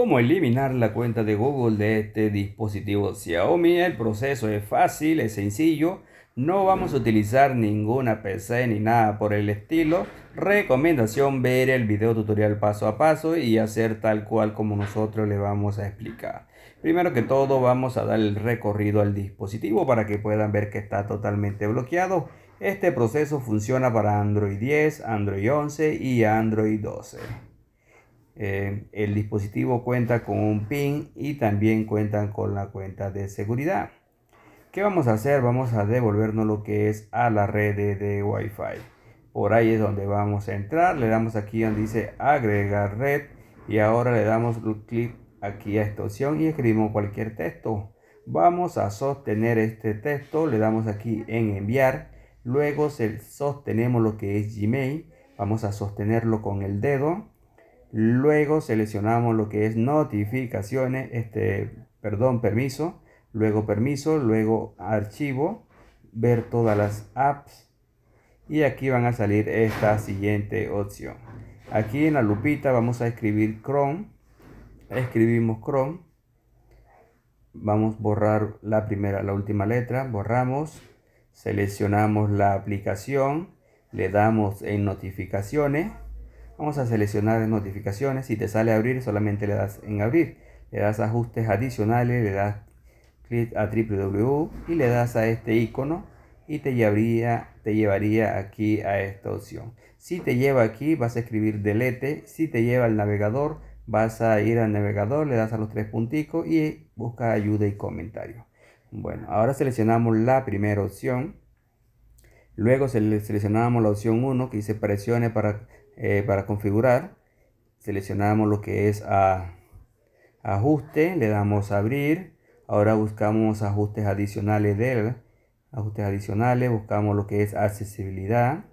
cómo eliminar la cuenta de Google de este dispositivo Xiaomi. El proceso es fácil, es sencillo. No vamos a utilizar ninguna PC ni nada por el estilo. Recomendación ver el video tutorial paso a paso y hacer tal cual como nosotros le vamos a explicar. Primero que todo vamos a dar el recorrido al dispositivo para que puedan ver que está totalmente bloqueado. Este proceso funciona para Android 10, Android 11 y Android 12. Eh, el dispositivo cuenta con un PIN y también cuentan con la cuenta de seguridad. ¿Qué vamos a hacer? Vamos a devolvernos lo que es a la red de, de Wi-Fi. Por ahí es donde vamos a entrar. Le damos aquí donde dice agregar red y ahora le damos clic aquí a esta opción y escribimos cualquier texto. Vamos a sostener este texto. Le damos aquí en enviar. Luego sostenemos lo que es Gmail. Vamos a sostenerlo con el dedo Luego seleccionamos lo que es notificaciones, este, perdón, permiso, luego permiso, luego archivo, ver todas las apps. Y aquí van a salir esta siguiente opción. Aquí en la lupita vamos a escribir Chrome. Escribimos Chrome. Vamos a borrar la primera, la última letra. Borramos. Seleccionamos la aplicación. Le damos en notificaciones Vamos a seleccionar notificaciones. Si te sale abrir, solamente le das en abrir. Le das ajustes adicionales, le das clic a www y le das a este icono y te llevaría, te llevaría aquí a esta opción. Si te lleva aquí, vas a escribir delete. Si te lleva al navegador, vas a ir al navegador, le das a los tres punticos y busca ayuda y comentario. Bueno, ahora seleccionamos la primera opción. Luego seleccionamos la opción 1 que dice presione para eh, para configurar seleccionamos lo que es a ajuste le damos abrir ahora buscamos ajustes adicionales del ajustes adicionales buscamos lo que es accesibilidad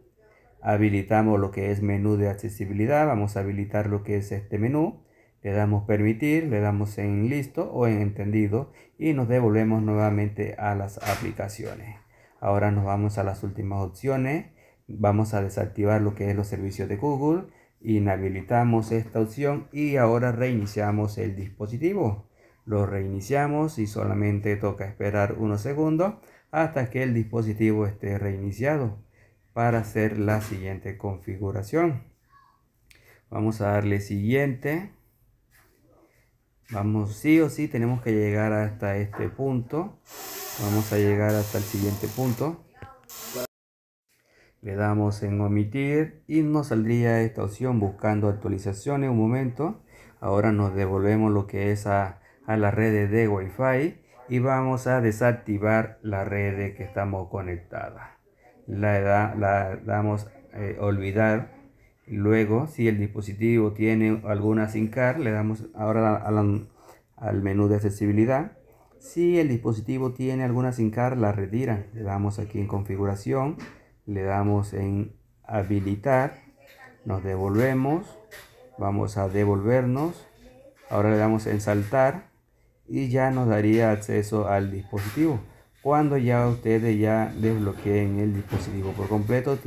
habilitamos lo que es menú de accesibilidad vamos a habilitar lo que es este menú le damos permitir le damos en listo o en entendido y nos devolvemos nuevamente a las aplicaciones ahora nos vamos a las últimas opciones vamos a desactivar lo que es los servicios de Google, inhabilitamos esta opción y ahora reiniciamos el dispositivo. Lo reiniciamos y solamente toca esperar unos segundos hasta que el dispositivo esté reiniciado para hacer la siguiente configuración. Vamos a darle siguiente. Vamos sí o sí tenemos que llegar hasta este punto. Vamos a llegar hasta el siguiente punto le damos en omitir y nos saldría esta opción buscando actualizaciones un momento. Ahora nos devolvemos lo que es a, la red de Wi-Fi y vamos a desactivar la red que estamos conectada. La, la damos eh, olvidar. Luego, si el dispositivo tiene alguna sincar le damos ahora al menú de accesibilidad. Si el dispositivo tiene alguna sincar la retiran. Le damos aquí en configuración le damos en habilitar, nos devolvemos, vamos a devolvernos, ahora le damos en saltar y ya nos daría acceso al dispositivo. Cuando ya ustedes ya desbloqueen el dispositivo por completo,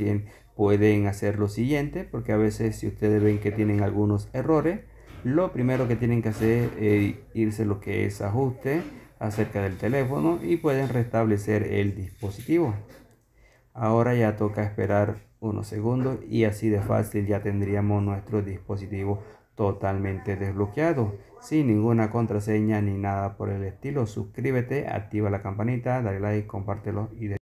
pueden hacer lo siguiente, porque a veces si ustedes ven que tienen algunos errores, lo primero que tienen que hacer es irse lo que es ajuste acerca del teléfono y pueden restablecer el dispositivo. Ahora ya toca esperar unos segundos y así de fácil ya tendríamos nuestro dispositivo totalmente desbloqueado, sin ninguna contraseña ni nada por el estilo. Suscríbete, activa la campanita, dale like, compártelo y de